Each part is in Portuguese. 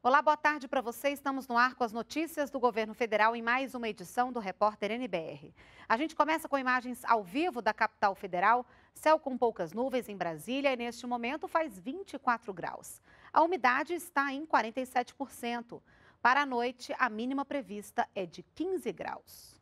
Olá, boa tarde para você. Estamos no ar com as notícias do governo federal em mais uma edição do Repórter NBR. A gente começa com imagens ao vivo da capital federal, céu com poucas nuvens em Brasília e neste momento faz 24 graus. A umidade está em 47%. Para a noite, a mínima prevista é de 15 graus.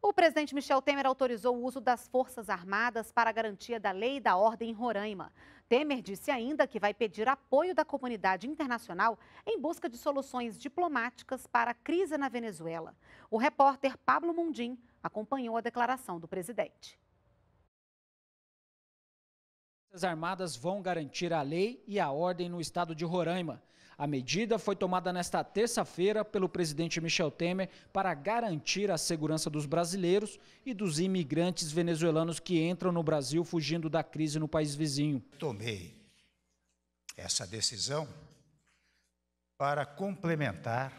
O presidente Michel Temer autorizou o uso das Forças Armadas para a garantia da lei e da ordem em Roraima. Temer disse ainda que vai pedir apoio da comunidade internacional em busca de soluções diplomáticas para a crise na Venezuela. O repórter Pablo Mundim acompanhou a declaração do presidente. As Armadas vão garantir a lei e a ordem no estado de Roraima. A medida foi tomada nesta terça-feira pelo presidente Michel Temer para garantir a segurança dos brasileiros e dos imigrantes venezuelanos que entram no Brasil fugindo da crise no país vizinho. Tomei essa decisão para complementar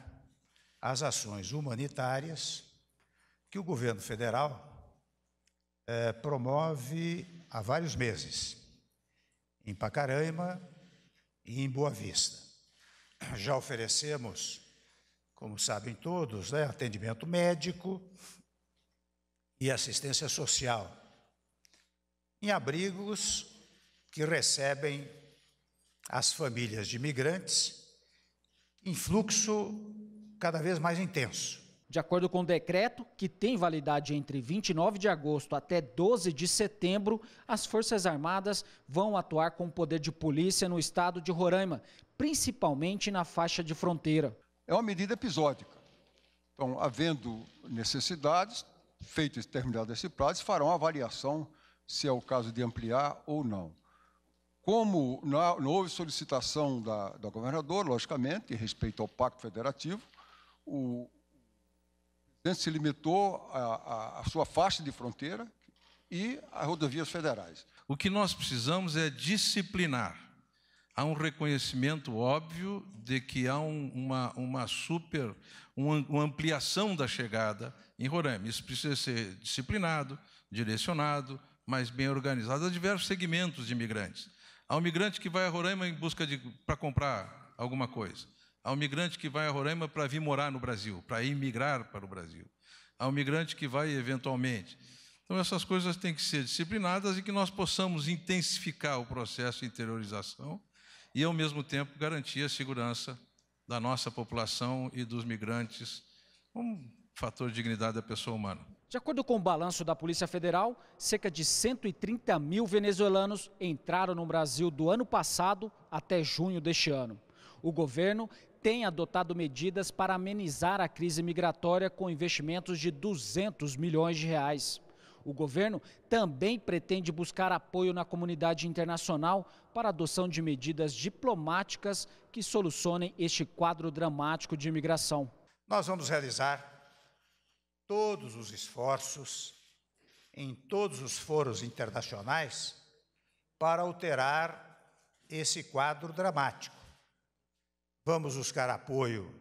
as ações humanitárias que o governo federal eh, promove há vários meses, em Pacaraima e em Boa Vista já oferecemos, como sabem todos, né, atendimento médico e assistência social em abrigos que recebem as famílias de migrantes em fluxo cada vez mais intenso. De acordo com o decreto, que tem validade entre 29 de agosto até 12 de setembro, as Forças Armadas vão atuar com poder de polícia no estado de Roraima principalmente na faixa de fronteira. É uma medida episódica. Então, havendo necessidades, feito terminado esse prazo, farão uma avaliação se é o caso de ampliar ou não. Como não houve solicitação da, da governadora, logicamente, em respeito ao Pacto Federativo, o presidente se limitou à sua faixa de fronteira e às rodovias federais. O que nós precisamos é disciplinar há um reconhecimento óbvio de que há um, uma, uma super, uma, uma ampliação da chegada em Roraima. Isso precisa ser disciplinado, direcionado, mas bem organizado há diversos segmentos de imigrantes. Há um migrante que vai a Roraima em busca de para comprar alguma coisa. Há um migrante que vai a Roraima para vir morar no Brasil, para imigrar para o Brasil. Há um migrante que vai eventualmente. Então essas coisas têm que ser disciplinadas e que nós possamos intensificar o processo de interiorização e, ao mesmo tempo, garantir a segurança da nossa população e dos migrantes, um fator de dignidade da pessoa humana. De acordo com o balanço da Polícia Federal, cerca de 130 mil venezuelanos entraram no Brasil do ano passado até junho deste ano. O governo tem adotado medidas para amenizar a crise migratória com investimentos de 200 milhões de reais. O governo também pretende buscar apoio na comunidade internacional para a adoção de medidas diplomáticas que solucionem este quadro dramático de imigração. Nós vamos realizar todos os esforços em todos os foros internacionais para alterar esse quadro dramático. Vamos buscar apoio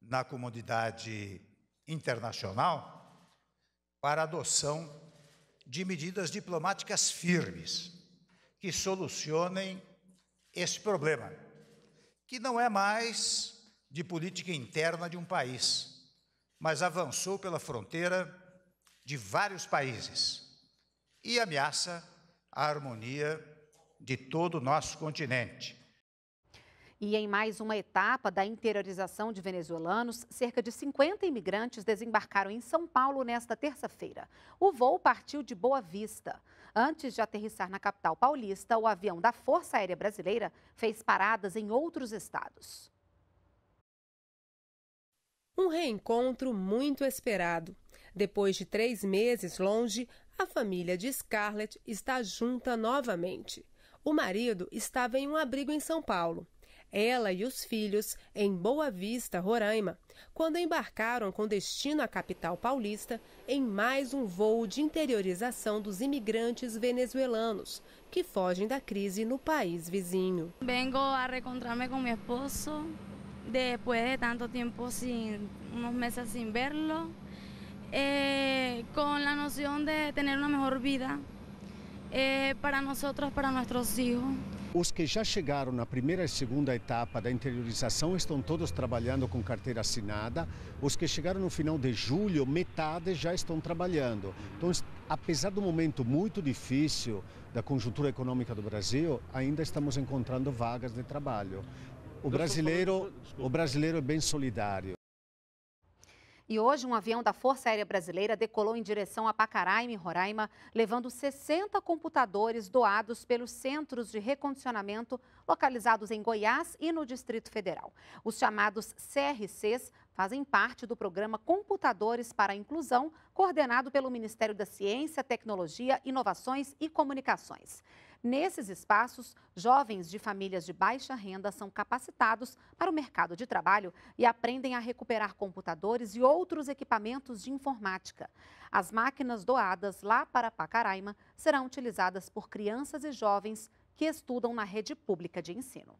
na comunidade internacional para a adoção de medidas diplomáticas firmes que solucionem esse problema, que não é mais de política interna de um país, mas avançou pela fronteira de vários países e ameaça a harmonia de todo o nosso continente. E em mais uma etapa da interiorização de venezuelanos, cerca de 50 imigrantes desembarcaram em São Paulo nesta terça-feira. O voo partiu de Boa Vista. Antes de aterrissar na capital paulista, o avião da Força Aérea Brasileira fez paradas em outros estados. Um reencontro muito esperado. Depois de três meses longe, a família de Scarlett está junta novamente. O marido estava em um abrigo em São Paulo ela e os filhos, em Boa Vista, Roraima, quando embarcaram com destino à capital paulista em mais um voo de interiorização dos imigrantes venezuelanos que fogem da crise no país vizinho. Vengo a reencontrar-me com meu esposo depois de tanto tempo uns meses sem verlo, eh, com a noção de ter uma melhor vida eh, para nós, para nossos filhos. Os que já chegaram na primeira e segunda etapa da interiorização estão todos trabalhando com carteira assinada. Os que chegaram no final de julho, metade já estão trabalhando. Então, apesar do momento muito difícil da conjuntura econômica do Brasil, ainda estamos encontrando vagas de trabalho. O brasileiro, o brasileiro é bem solidário. E hoje, um avião da Força Aérea Brasileira decolou em direção a Pacaraima, em Roraima, levando 60 computadores doados pelos centros de recondicionamento localizados em Goiás e no Distrito Federal. Os chamados CRCs fazem parte do programa Computadores para a Inclusão, coordenado pelo Ministério da Ciência, Tecnologia, Inovações e Comunicações. Nesses espaços, jovens de famílias de baixa renda são capacitados para o mercado de trabalho e aprendem a recuperar computadores e outros equipamentos de informática. As máquinas doadas lá para Pacaraima serão utilizadas por crianças e jovens que estudam na rede pública de ensino.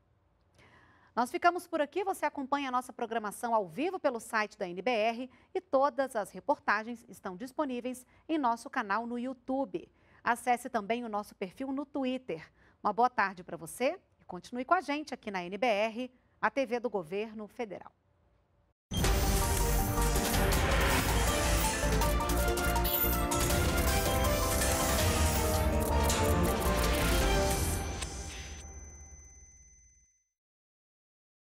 Nós ficamos por aqui. Você acompanha a nossa programação ao vivo pelo site da NBR e todas as reportagens estão disponíveis em nosso canal no YouTube. Acesse também o nosso perfil no Twitter. Uma boa tarde para você e continue com a gente aqui na NBR, a TV do Governo Federal.